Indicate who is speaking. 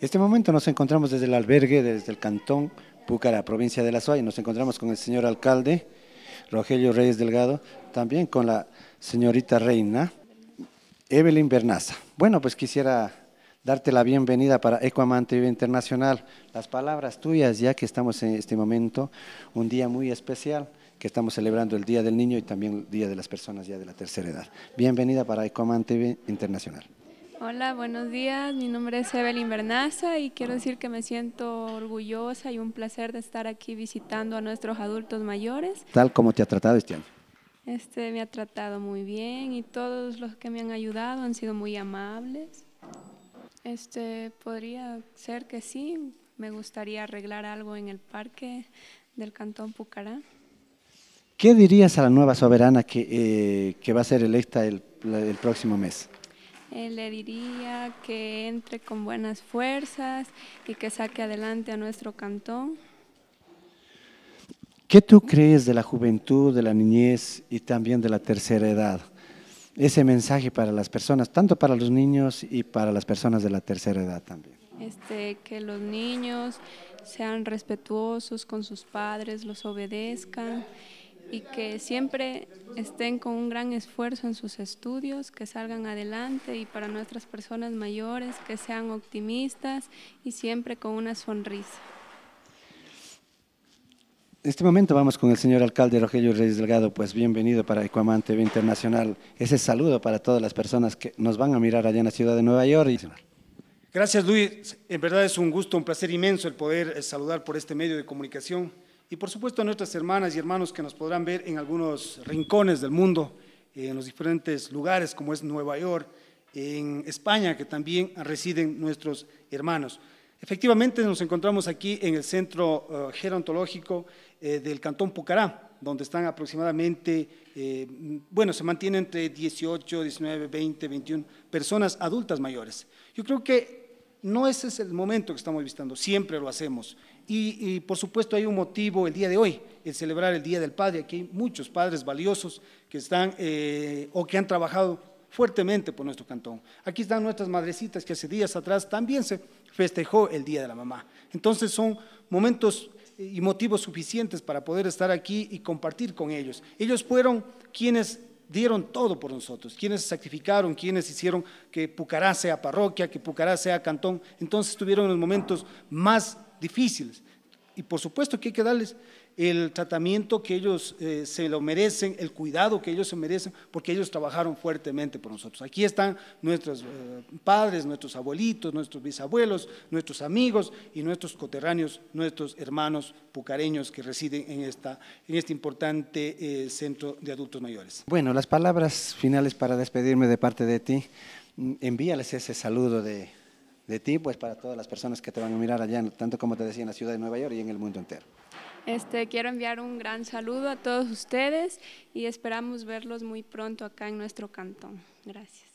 Speaker 1: este momento nos encontramos desde el albergue, desde el cantón Pucara, provincia de La y Nos encontramos con el señor alcalde, Rogelio Reyes Delgado, también con la señorita reina, Evelyn Bernaza. Bueno, pues quisiera darte la bienvenida para Ecoamante TV Internacional. Las palabras tuyas, ya que estamos en este momento, un día muy especial, que estamos celebrando el Día del Niño y también el Día de las Personas ya de la Tercera Edad. Bienvenida para TV Internacional.
Speaker 2: Hola, buenos días. Mi nombre es Evelyn Bernaza y quiero decir que me siento orgullosa y un placer de estar aquí visitando a nuestros adultos mayores.
Speaker 1: Tal como te ha tratado este año.
Speaker 2: Este me ha tratado muy bien y todos los que me han ayudado han sido muy amables. Este podría ser que sí, me gustaría arreglar algo en el parque del Cantón Pucará.
Speaker 1: ¿Qué dirías a la nueva soberana que, eh, va a ser electa el próximo mes?
Speaker 2: le diría que entre con buenas fuerzas y que saque adelante a nuestro cantón.
Speaker 1: ¿Qué tú crees de la juventud, de la niñez y también de la tercera edad? Ese mensaje para las personas, tanto para los niños y para las personas de la tercera edad también.
Speaker 2: Este, que los niños sean respetuosos con sus padres, los obedezcan y que siempre estén con un gran esfuerzo en sus estudios, que salgan adelante y para nuestras personas mayores, que sean optimistas y siempre con una sonrisa.
Speaker 1: En este momento vamos con el señor alcalde Rogelio Reyes Delgado, pues bienvenido para Ecuamán TV Internacional. Ese saludo para todas las personas que nos van a mirar allá en la ciudad de Nueva York.
Speaker 3: Gracias Luis, en verdad es un gusto, un placer inmenso el poder eh, saludar por este medio de comunicación. Y por supuesto a nuestras hermanas y hermanos que nos podrán ver en algunos rincones del mundo, eh, en los diferentes lugares como es Nueva York, en España, que también residen nuestros hermanos. Efectivamente, nos encontramos aquí en el Centro eh, Gerontológico eh, del Cantón Pucará, donde están aproximadamente, bueno, se mantienen entre 18, 19, 20, 21 personas adultas mayores. Yo creo que no ese es el momento que estamos visitando, siempre lo hacemos. Y, por supuesto hay un motivo el día de hoy, el celebrar el Día del Padre. Aquí hay muchos padres valiosos que están eh, o que han trabajado fuertemente por nuestro cantón. Aquí están nuestras madrecitas que hace días atrás también se festejó el Día de la Mamá. Entonces son momentos eh, y motivos suficientes para poder estar aquí y compartir con ellos. Ellos fueron quienes dieron todo por nosotros, quienes sacrificaron, quienes hicieron que Pucará sea parroquia, que Pucará sea cantón. Entonces tuvieron los momentos más difíciles. Y por supuesto que hay que darles el tratamiento que ellos eh, se lo merecen, el cuidado que ellos se merecen, porque ellos trabajaron fuertemente por nosotros. Aquí están nuestros eh, padres, nuestros abuelitos, nuestros bisabuelos, nuestros amigos y nuestros coterráneos, nuestros hermanos pucareños que residen en, esta, en este importante eh, centro de adultos mayores.
Speaker 1: Bueno, las palabras finales para despedirme de parte de ti, envíales ese saludo de, de ti, pues para todas las personas que te van a mirar allá, tanto como te decía, en la ciudad de Nueva York y en el mundo entero.
Speaker 2: Este, quiero enviar un gran saludo a todos ustedes y esperamos verlos muy pronto acá en nuestro cantón. Gracias.